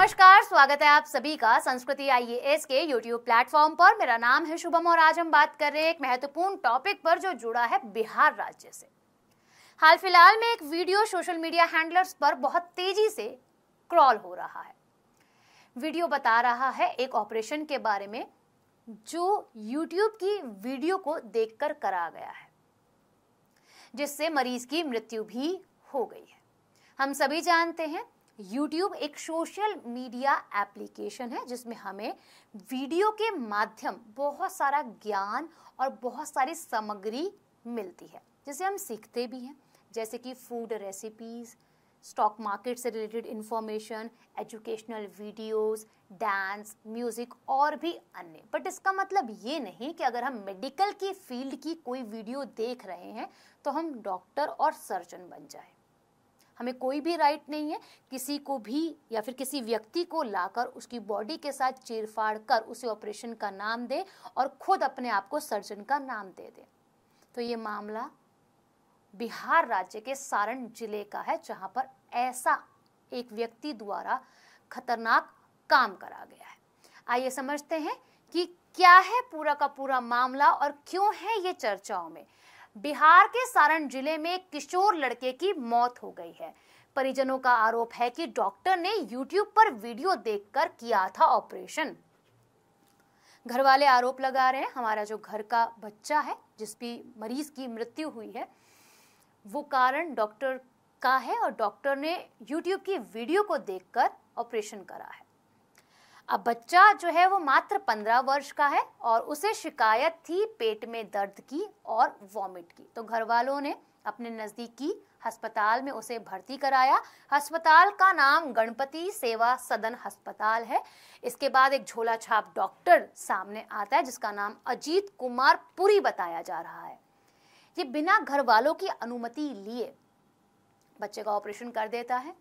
नमस्कार स्वागत है आप सभी का संस्कृति आईएएस के यूट्यूब प्लेटफॉर्म पर मेरा नाम है शुभम और आज हम बात कर रहे हैं एक महत्वपूर्ण टॉपिक पर जो जुड़ा है बिहार राज्य से हाल फिलहाल में एक वीडियो सोशल मीडिया हैंडलर्स पर बहुत तेजी से क्रॉल हो रहा है वीडियो बता रहा है एक ऑपरेशन के बारे में जो यूट्यूब की वीडियो को देखकर करा गया है जिससे मरीज की मृत्यु भी हो गई है हम सभी जानते हैं YouTube एक सोशल मीडिया एप्लीकेशन है जिसमें हमें वीडियो के माध्यम बहुत सारा ज्ञान और बहुत सारी सामग्री मिलती है जिसे हम सीखते भी हैं जैसे कि फूड रेसिपीज़ स्टॉक मार्केट से related information educational videos, dance music और भी अन्य बट इसका मतलब ये नहीं कि अगर हम मेडिकल की फील्ड की कोई वीडियो देख रहे हैं तो हम डॉक्टर और सर्जन बन जाएं। हमें कोई भी राइट नहीं है किसी को भी या फिर किसी व्यक्ति को लाकर उसकी बॉडी के साथ चीरफाड़ कर उसे ऑपरेशन का नाम दे और खुद अपने आप को सर्जन का नाम दे दे तो ये मामला बिहार राज्य के सारण जिले का है जहां पर ऐसा एक व्यक्ति द्वारा खतरनाक काम करा गया है आइए समझते हैं कि क्या है पूरा का पूरा मामला और क्यों है ये चर्चाओं में बिहार के सारण जिले में किशोर लड़के की मौत हो गई है परिजनों का आरोप है कि डॉक्टर ने यूट्यूब पर वीडियो देखकर किया था ऑपरेशन घर वाले आरोप लगा रहे हैं हमारा जो घर का बच्चा है जिसकी मरीज की मृत्यु हुई है वो कारण डॉक्टर का है और डॉक्टर ने यूट्यूब की वीडियो को देखकर ऑपरेशन करा है अब बच्चा जो है वो मात्र पंद्रह वर्ष का है और उसे शिकायत थी पेट में दर्द की और वॉमिट की तो घर वालों ने अपने नज़दीकी अस्पताल में उसे भर्ती कराया अस्पताल का नाम गणपति सेवा सदन अस्पताल है इसके बाद एक झोला छाप डॉक्टर सामने आता है जिसका नाम अजीत कुमार पुरी बताया जा रहा है ये बिना घर वालों की अनुमति लिए बच्चे का ऑपरेशन कर देता है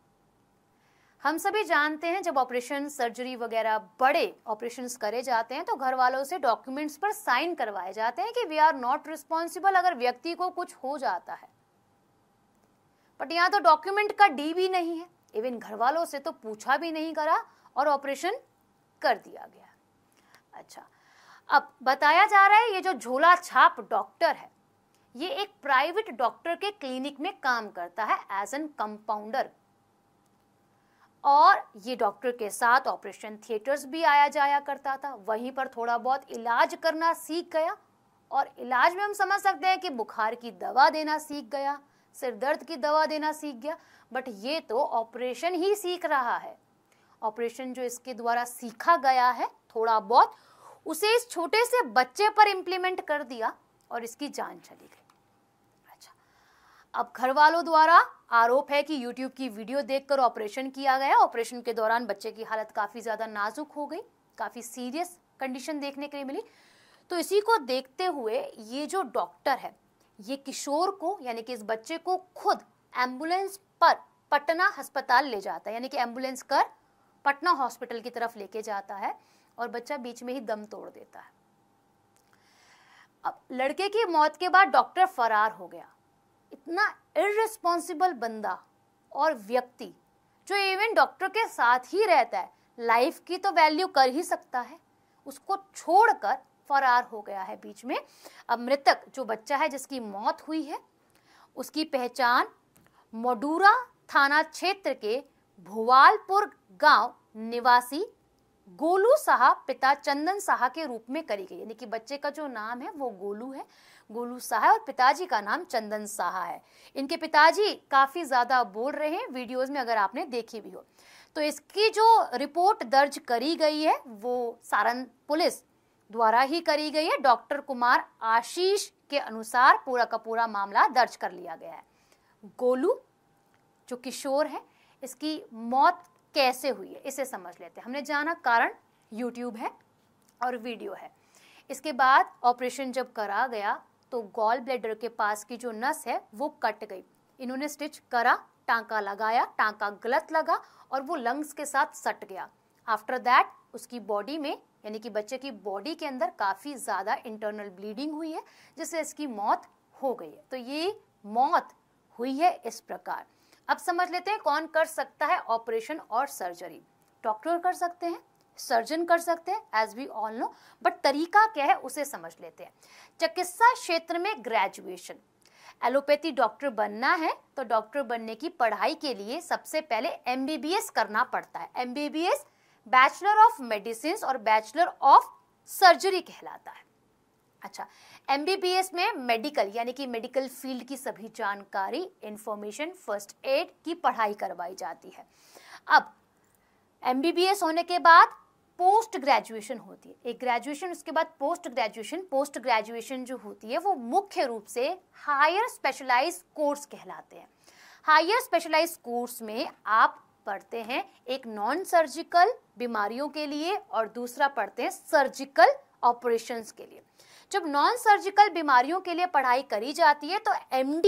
हम सभी जानते हैं जब ऑपरेशन सर्जरी वगैरह बड़े ऑपरेशन करे जाते हैं तो घर वालों से डॉक्यूमेंट्स पर साइन करवाए जाते हैं कि वी आर नॉट रिस्पॉन्सिबल अगर व्यक्ति को कुछ हो जाता है बट यहाँ तो डॉक्यूमेंट का डी भी नहीं है इवन घर वालों से तो पूछा भी नहीं करा और ऑपरेशन कर दिया गया अच्छा अब बताया जा रहा है ये जो झोला छाप डॉक्टर है ये एक प्राइवेट डॉक्टर के क्लिनिक में काम करता है एज एन कंपाउंडर और ये डॉक्टर के साथ ऑपरेशन थिएटर्स भी आया जाया करता था वहीं पर थोड़ा बहुत इलाज करना सीख गया और इलाज में हम समझ सकते हैं कि बुखार की दवा देना सीख गया सिर दर्द की दवा देना सीख गया बट ये तो ऑपरेशन ही सीख रहा है ऑपरेशन जो इसके द्वारा सीखा गया है थोड़ा बहुत उसे इस छोटे से बच्चे पर इम्प्लीमेंट कर दिया और इसकी जान चली गई अब घर वालों द्वारा आरोप है कि यूट्यूब की वीडियो देखकर ऑपरेशन किया गया ऑपरेशन के दौरान बच्चे की हालत काफ़ी ज़्यादा नाजुक हो गई काफ़ी सीरियस कंडीशन देखने के लिए मिली तो इसी को देखते हुए ये जो डॉक्टर है ये किशोर को यानी कि इस बच्चे को खुद एम्बुलेंस पर पटना अस्पताल ले जाता है यानी कि एम्बुलेंस कर पटना हॉस्पिटल की तरफ लेके जाता है और बच्चा बीच में ही दम तोड़ देता है अब लड़के की मौत के बाद डॉक्टर फरार हो गया इतना इरेस्पॉन्सिबल बंदा और व्यक्ति जो इवन डॉक्टर के साथ ही रहता है लाइफ की तो वैल्यू कर ही सकता है उसको छोड़कर फरार हो गया है बीच में अब मृतक जो बच्चा है जिसकी मौत हुई है उसकी पहचान मोडूरा थाना क्षेत्र के भुवालपुर गांव निवासी गोलू साहा पिता चंदन साहा के रूप में करी गई यानी कि बच्चे का जो नाम है वो गोलू है गोलू साहा और पिताजी का नाम चंदन साहा है इनके पिताजी काफ़ी ज़्यादा बोल रहे हैं वीडियोस में अगर आपने देखी भी हो तो इसकी जो रिपोर्ट दर्ज करी गई है वो सारण पुलिस द्वारा ही करी गई है डॉक्टर कुमार आशीष के अनुसार पूरा का पूरा मामला दर्ज कर लिया गया है गोलू जो किशोर है इसकी मौत कैसे हुई है इसे समझ लेते हैं हमने जाना कारण यूट्यूब है और वीडियो है इसके बाद ऑपरेशन जब करा गया तो गॉल ब्लेडर के पास की जो नस है वो कट गई इन्होंने स्टिच करा टांका लगाया टांका गलत लगा और वो लंग्स के साथ सट गया आफ्टर दैट उसकी बॉडी में यानी कि बच्चे की बॉडी के अंदर काफ़ी ज़्यादा इंटरनल ब्लीडिंग हुई है जिससे इसकी मौत हो गई है तो ये मौत हुई है इस प्रकार अब समझ लेते हैं कौन कर सकता है ऑपरेशन और सर्जरी डॉक्टर कर सकते हैं सर्जन कर सकते हैं as we all know but तरीका क्या है उसे समझ लेते हैं चिकित्सा क्षेत्र में ग्रेजुएशन एलोपैथी डॉक्टर बनना है तो डॉक्टर बनने की पढ़ाई के लिए सबसे पहले एम करना पड़ता है एम बैचलर ऑफ मेडिसिन और बैचलर ऑफ सर्जरी कहलाता है अच्छा एमबीबीएस में मेडिकल यानी कि मेडिकल फील्ड की सभी जानकारी इंफॉर्मेशन फर्स्ट एड की पढ़ाई करवाई जाती है अब एम होने के बाद पोस्ट ग्रेजुएशन होती है एक ग्रेजुएशन उसके बाद पोस्ट ग्रेजुएशन पोस्ट ग्रेजुएशन जो होती है वो मुख्य रूप से हायर स्पेशलाइज कोर्स कहलाते हैं हायर स्पेशलाइज कोर्स में आप पढ़ते हैं एक नॉन सर्जिकल बीमारियों के लिए और दूसरा पढ़ते हैं सर्जिकल ऑपरेशंस के लिए जब नॉन सर्जिकल बीमारियों के लिए पढ़ाई करी जाती है तो एम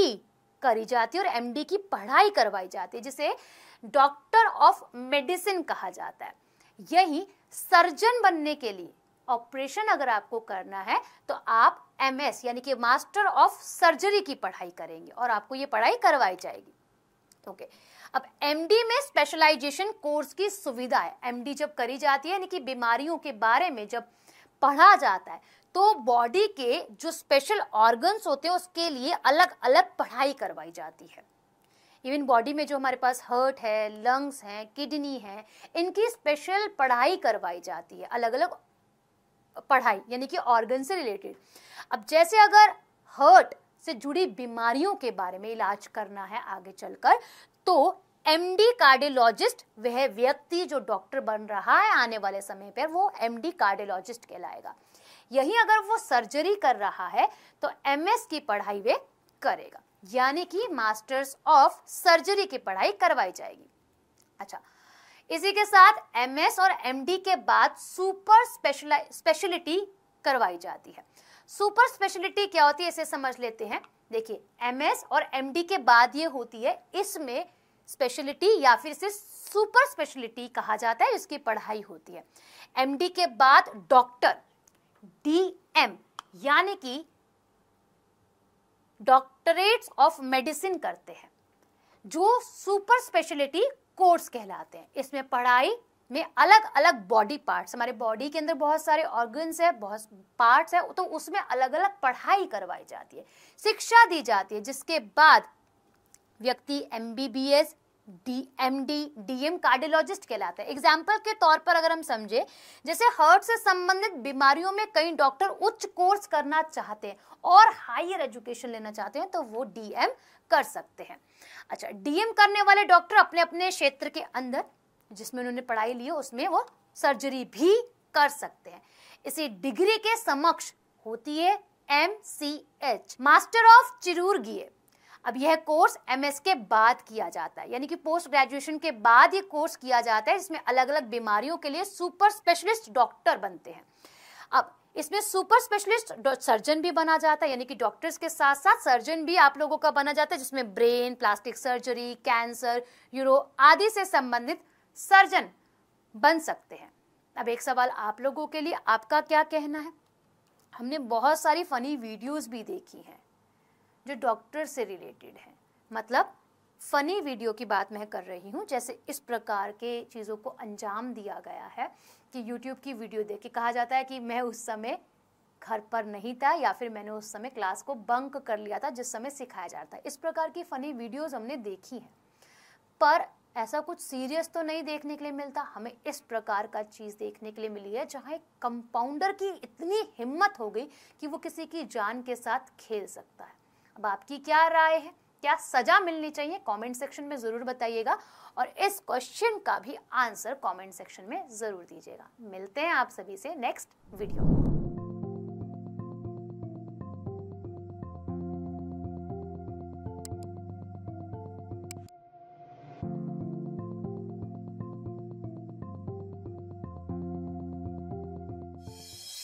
करी जाती है और एम की पढ़ाई करवाई जाती है जिसे डॉक्टर ऑफ मेडिसिन कहा जाता है यही सर्जन बनने के लिए ऑपरेशन अगर आपको करना है तो आप एमएस यानी कि मास्टर ऑफ सर्जरी की पढ़ाई करेंगे और आपको ये पढ़ाई करवाई जाएगी ओके अब अब एमडी में स्पेशलाइजेशन कोर्स की सुविधा है एमडी जब करी जाती है यानी कि बीमारियों के बारे में जब पढ़ा जाता है तो बॉडी के जो स्पेशल ऑर्गन्स होते हैं उसके लिए अलग अलग पढ़ाई करवाई जाती है इवन बॉडी में जो हमारे पास हर्ट है लंग्स हैं किडनी है इनकी स्पेशल पढ़ाई करवाई जाती है अलग अलग पढ़ाई यानी कि ऑर्गन से रिलेटेड अब जैसे अगर हर्ट से जुड़ी बीमारियों के बारे में इलाज करना है आगे चलकर तो एमडी कार्डियोलॉजिस्ट वह व्यक्ति जो डॉक्टर बन रहा है आने वाले समय पर वो एमडी कार्डियोलॉजिस्ट कहलाएगा यही अगर वो सर्जरी कर रहा है तो एमएस की पढ़ाई वे करेगा यानी कि मास्टर्स ऑफ सर्जरी की पढ़ाई करवाई जाएगी अच्छा इसी के साथ एमएस और एमडी के बाद सुपर स्पेशलिटी करवाई जाती है सुपर स्पेशलिटी क्या होती है इसे समझ लेते हैं देखिए एमएस और एमडी के बाद ये होती है इसमें स्पेशलिटी या फिर इसे सुपर स्पेशलिटी कहा जाता है इसकी पढ़ाई होती है एमडी के बाद डॉक्टर डीएम यानी कि डॉक्टरेट्स ऑफ मेडिसिन करते हैं जो सुपर स्पेशलिटी कोर्स कहलाते हैं इसमें पढ़ाई में अलग अलग बॉडी पार्ट्स हमारे बॉडी के अंदर बहुत सारे ऑर्गन्स है बहुत पार्ट्स है तो उसमें अलग अलग पढ़ाई करवाई जाती है शिक्षा दी जाती है जिसके बाद व्यक्ति M B B S DMD DM cardiologist कहलाते हैं एग्जाम्पल के तौर पर अगर हम समझे जैसे हर्ट से संबंधित बीमारियों में कई डॉक्टर उच्च कोर्स करना चाहते हैं और हायर एजुकेशन लेना चाहते हैं तो वो डीएम कर सकते हैं अच्छा डीएम करने वाले डॉक्टर अपने अपने क्षेत्र के अंदर जिसमें उन्होंने पढ़ाई ली उसमें वो सर्जरी भी कर सकते हैं इसी डिग्री के समक्ष होती है एम मास्टर ऑफ चिरूर्गीय अब यह कोर्स एमएस के बाद किया जाता है यानी कि पोस्ट ग्रेजुएशन के बाद ये कोर्स किया जाता है जिसमें अलग अलग बीमारियों के लिए सुपर स्पेशलिस्ट डॉक्टर बनते हैं अब इसमें सुपर स्पेशलिस्ट सर्जन भी बना जाता है यानी कि डॉक्टर्स के साथ साथ सर्जन भी आप लोगों का बना जाता है जिसमें ब्रेन प्लास्टिक सर्जरी कैंसर यूरो आदि से संबंधित सर्जन बन सकते हैं अब एक सवाल आप लोगों के लिए आपका क्या कहना है हमने बहुत सारी फनी वीडियोस भी देखी हैं जो डॉक्टर से रिलेटेड है मतलब फ़नी वीडियो की बात मैं कर रही हूँ जैसे इस प्रकार के चीज़ों को अंजाम दिया गया है कि यूट्यूब की वीडियो देख के कहा जाता है कि मैं उस समय घर पर नहीं था या फिर मैंने उस समय क्लास को बंक कर लिया था जिस समय सिखाया जाता है इस प्रकार की फ़नी वीडियोज़ हमने देखी हैं पर ऐसा कुछ सीरियस तो नहीं देखने के लिए मिलता हमें इस प्रकार का चीज़ देखने के लिए मिली है जहाँ एक कंपाउंडर की इतनी हिम्मत हो गई कि वो किसी की जान के साथ खेल सकता है अब आपकी क्या राय है क्या सजा मिलनी चाहिए कमेंट सेक्शन में ज़रूर बताइएगा और इस क्वेश्चन का भी आंसर कमेंट सेक्शन में ज़रूर दीजिएगा मिलते हैं आप सभी से नेक्स्ट वीडियो